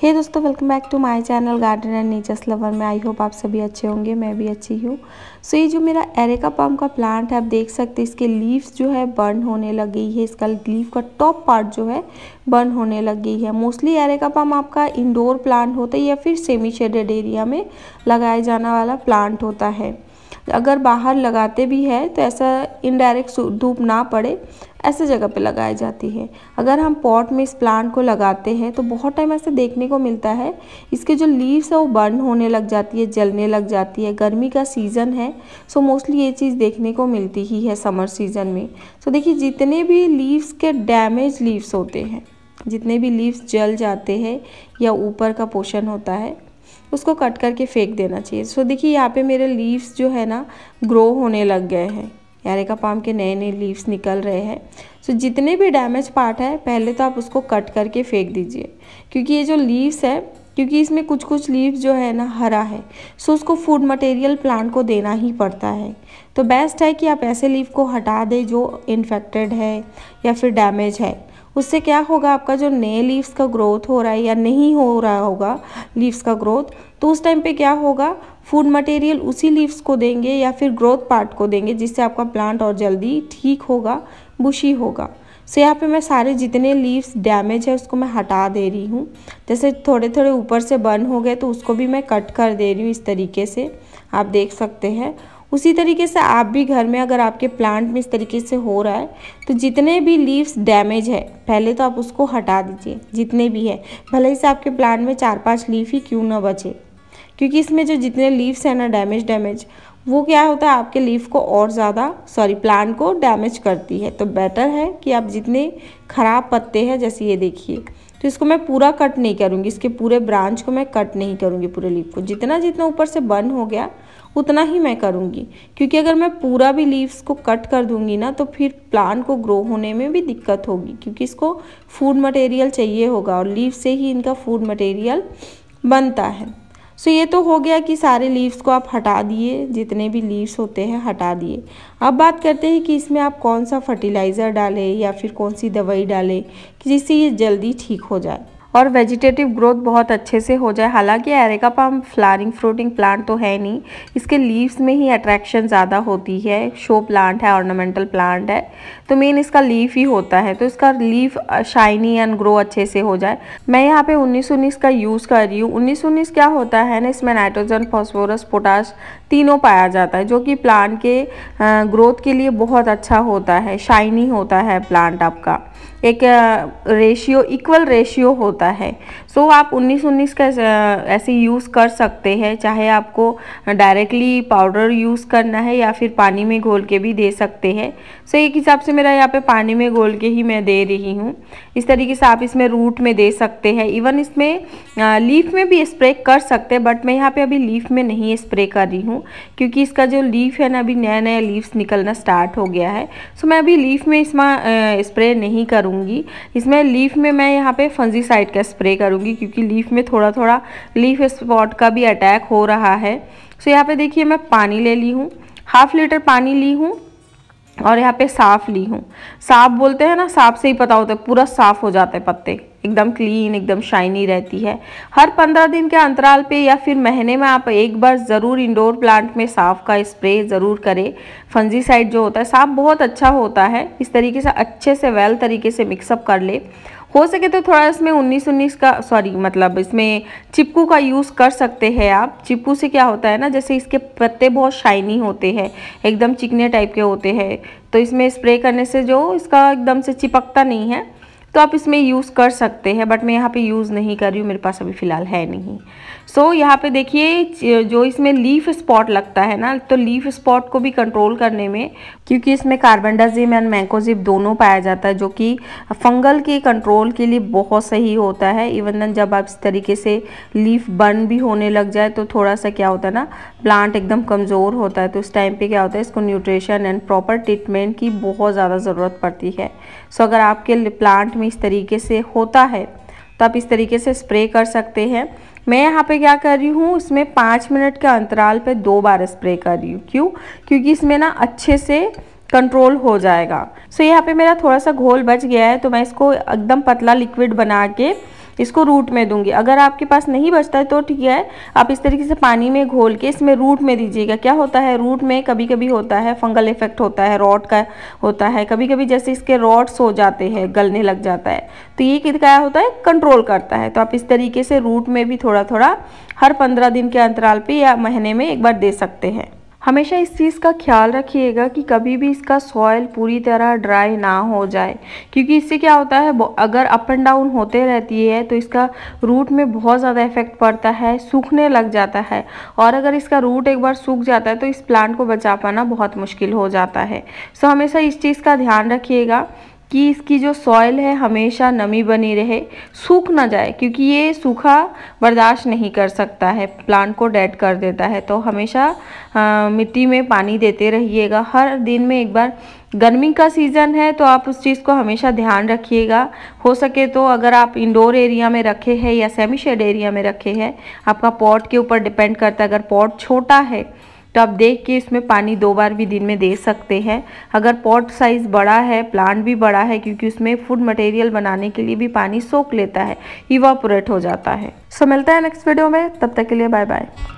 हे hey दोस्तों welcome back to my channel garden and nature's lover में I hope आप सभी अच्छे होंगे मैं भी अच्छी हूँ सो so, ये जो मेरा एरेका पाम का प्लांट है आप देख सकते हैं इसके लीव्स जो है बर्न होने लग गई है इसका लीव का टॉप पार्ट जो है बर्न होने लग गई है मोस्टली एरेका पाम आपका इंडोर प्लांट होता है या फिर सेमी शेडेड एरिया में लगाया जाने वाला प्लांट होता है अगर बाहर लगाते भी है तो ऐसा इनडायरेक्ट धूप ना पड़े ऐसे जगह पे लगाई जाती है अगर हम पॉट में इस प्लांट को लगाते हैं तो बहुत टाइम ऐसे देखने को मिलता है इसके जो लीव्स है वो बर्न होने लग जाती है जलने लग जाती है गर्मी का सीज़न है सो मोस्टली ये चीज़ देखने को मिलती ही है समर सीज़न में सो देखिए जितने भी लीव्स के डैमेज लीव्स होते हैं जितने भी लीव्स जल जाते हैं या ऊपर का पोशन होता है उसको कट करके फेंक देना चाहिए सो देखिए यहाँ पे मेरे लीव्स जो है ना ग्रो होने लग गए हैं यारेका पाम के नए नए लीव्स निकल रहे हैं सो so, जितने भी डैमेज पार्ट है पहले तो आप उसको कट करके फेंक दीजिए क्योंकि ये जो लीव्स है क्योंकि इसमें कुछ कुछ लीव्स जो है ना हरा है सो उसको फूड मटेरियल प्लांट को देना ही पड़ता है तो बेस्ट है कि आप ऐसे लीव को हटा दें जो इन्फेक्टेड है या फिर डैमेज है उससे क्या होगा आपका जो नए लीव्स का ग्रोथ हो रहा है या नहीं हो रहा होगा लीव्स का ग्रोथ तो उस टाइम पे क्या होगा फूड मटेरियल उसी लीव्स को देंगे या फिर ग्रोथ पार्ट को देंगे जिससे आपका प्लांट और जल्दी ठीक होगा बुशी होगा सो so, यहाँ पे मैं सारे जितने लीव्स डैमेज है उसको मैं हटा दे रही हूँ जैसे थोड़े थोड़े ऊपर से बर्न हो गए तो उसको भी मैं कट कर दे रही हूँ इस तरीके से आप देख सकते हैं उसी तरीके से आप भी घर में अगर आपके प्लांट में इस तरीके से हो रहा है तो जितने भी लीव्स डैमेज है पहले तो आप उसको हटा दीजिए जितने भी है भले ही से आपके प्लांट में चार पांच लीफ ही क्यों ना बचे क्योंकि इसमें जो जितने लीव्स हैं ना डैमेज डैमेज वो क्या होता है आपके लीफ को और ज़्यादा सॉरी प्लांट को डैमेज करती है तो बेटर है कि आप जितने ख़राब पत्ते हैं जैसे ये देखिए तो इसको मैं पूरा कट नहीं करूँगी इसके पूरे ब्रांच को मैं कट नहीं करूँगी पूरे लीफ को जितना जितना ऊपर से बन हो गया उतना ही मैं करूँगी क्योंकि अगर मैं पूरा भी लीव्स को कट कर दूँगी ना तो फिर प्लांट को ग्रो होने में भी दिक्कत होगी क्योंकि इसको फूड मटेरियल चाहिए होगा और लीव से ही इनका फूड मटेरियल बनता है सो ये तो हो गया कि सारे लीव्स को आप हटा दिए जितने भी लीव्स होते हैं हटा दिए अब बात करते हैं कि इसमें आप कौन सा फर्टिलाइज़र डालें या फिर कौन सी दवाई डालें कि जिससे ये जल्दी ठीक हो जाए और वेजिटेटिव ग्रोथ बहुत अच्छे से हो जाए हालांकि areca palm flowering fruiting plant तो है नहीं इसके लीव्स में ही अट्रैक्शन ज़्यादा होती है शो प्लांट है ऑर्नामेंटल प्लांट है तो मेन इसका लीफ ही होता है तो इसका लीफ शाइनी एंड ग्रो अच्छे से हो जाए मैं यहाँ पे उन्नीस उन्नीस का यूज़ कर रही हूँ उन्नीस उन्नीस क्या होता है ना इसमें नाइट्रोजन फॉस्फोरस पोटास तीनों पाया जाता है जो कि प्लांट के ग्रोथ के लिए बहुत अच्छा होता है शाइनी होता है प्लांट आपका एक रेशियो इक्वल रेशियो होता है सो तो so, आप 19-19 का ऐसे यूज़ कर सकते हैं चाहे आपको डायरेक्टली पाउडर यूज़ करना है या फिर पानी में घोल के भी दे सकते हैं सो so, एक हिसाब से मेरा यहाँ पे पानी में घोल के ही मैं दे रही हूँ इस तरीके से आप इसमें रूट में दे सकते हैं इवन इसमें लीफ में भी स्प्रे कर सकते हैं बट मैं यहाँ पर अभी लीफ में नहीं स्प्रे कर रही हूँ क्योंकि इसका जो लीफ है ना अभी नया नया लीव्स निकलना स्टार्ट हो गया है सो so, मैं अभी लीफ में इसमें स्प्रे नहीं करूँगी इसमें लीफ में मैं यहाँ पर फंजी का स्प्रे करूँगी होगी क्योंकि लीफ में थोड़ा थोड़ा लीफ स्पॉट का भी अटैक हो रहा है सो यहाँ पे देखिए मैं पानी ले ली हूँ हाफ लीटर पानी ली हूँ और यहाँ पे साफ ली हूँ साफ बोलते हैं ना साफ से ही पता होता है पूरा साफ हो जाता है पत्ते एकदम क्लीन एकदम शाइनी रहती है हर पंद्रह दिन के अंतराल पे या फिर महीने में आप एक बार ज़रूर इंडोर प्लांट में साफ का स्प्रे ज़रूर करें फंजीसाइड जो होता है साफ बहुत अच्छा होता है इस तरीके से अच्छे से वेल तरीके से मिक्सअप कर ले हो सके तो थोड़ा इसमें उन्नीस उन्नीस का सॉरी मतलब इसमें चिपकू का यूज़ कर सकते हैं आप चिपकू से क्या होता है ना जैसे इसके पत्ते बहुत शाइनी होते हैं एकदम चिकने टाइप के होते हैं तो इसमें स्प्रे करने से जो इसका एकदम से चिपकता नहीं है तो आप इसमें यूज़ कर सकते हैं बट मैं यहाँ पे यूज़ नहीं कर रही हूँ मेरे पास अभी फ़िलहाल है नहीं सो so, यहाँ पे देखिए जो इसमें लीफ स्पॉट लगता है ना तो लीफ स्पॉट को भी कंट्रोल करने में क्योंकि इसमें कार्बनडाजिम एंड मैंकोजिप दोनों पाया जाता है जो कि फंगल के कंट्रोल के लिए बहुत सही होता है इवन जब आप इस तरीके से लीफ बर्न भी होने लग जाए तो थोड़ा सा क्या होता है ना प्लांट एकदम कमज़ोर होता है तो उस टाइम पर क्या होता है इसको न्यूट्रिशन एंड प्रॉपर ट्रीटमेंट की बहुत ज़्यादा ज़रूरत पड़ती है सो so, अगर आपके प्लांट में इस तरीके से होता है तो आप इस तरीके से स्प्रे कर सकते हैं मैं यहाँ पे क्या कर रही हूँ इसमें पाँच मिनट के अंतराल पे दो बार स्प्रे कर रही हूँ क्यों क्योंकि इसमें ना अच्छे से कंट्रोल हो जाएगा सो so, यहाँ पे मेरा थोड़ा सा घोल बच गया है तो मैं इसको एकदम पतला लिक्विड बना के इसको रूट में दूंगी अगर आपके पास नहीं बचता है तो ठीक है आप इस तरीके से पानी में घोल के इसमें रूट में दीजिएगा क्या होता है रूट में कभी कभी होता है फंगल इफेक्ट होता है रॉड का होता है कभी कभी जैसे इसके रॉड्स हो जाते हैं गलने लग जाता है तो ये क्या होता है कंट्रोल करता है तो आप इस तरीके से रूट में भी थोड़ा थोड़ा हर पंद्रह दिन के अंतराल पर या महीने में एक बार दे सकते हैं हमेशा इस चीज़ का ख्याल रखिएगा कि कभी भी इसका सॉयल पूरी तरह ड्राई ना हो जाए क्योंकि इससे क्या होता है अगर अप एंड डाउन होते रहती है तो इसका रूट में बहुत ज़्यादा इफेक्ट पड़ता है सूखने लग जाता है और अगर इसका रूट एक बार सूख जाता है तो इस प्लांट को बचा पाना बहुत मुश्किल हो जाता है सो हमेशा इस चीज़ का ध्यान रखिएगा कि इसकी जो सॉइल है हमेशा नमी बनी रहे सूख ना जाए क्योंकि ये सूखा बर्दाश्त नहीं कर सकता है प्लांट को डेड कर देता है तो हमेशा मिट्टी में पानी देते रहिएगा हर दिन में एक बार गर्मी का सीज़न है तो आप उस चीज़ को हमेशा ध्यान रखिएगा हो सके तो अगर आप इंडोर एरिया में रखे हैं या सेमी शेड एरिया में रखे हैं आपका पॉट के ऊपर डिपेंड करता है अगर पॉट छोटा है तो आप देख के इसमें पानी दो बार भी दिन में दे सकते हैं अगर पॉट साइज़ बड़ा है प्लांट भी बड़ा है क्योंकि उसमें फूड मटेरियल बनाने के लिए भी पानी सोख लेता है इवापोरेट हो जाता है सो मिलता है नेक्स्ट वीडियो में तब तक के लिए बाय बाय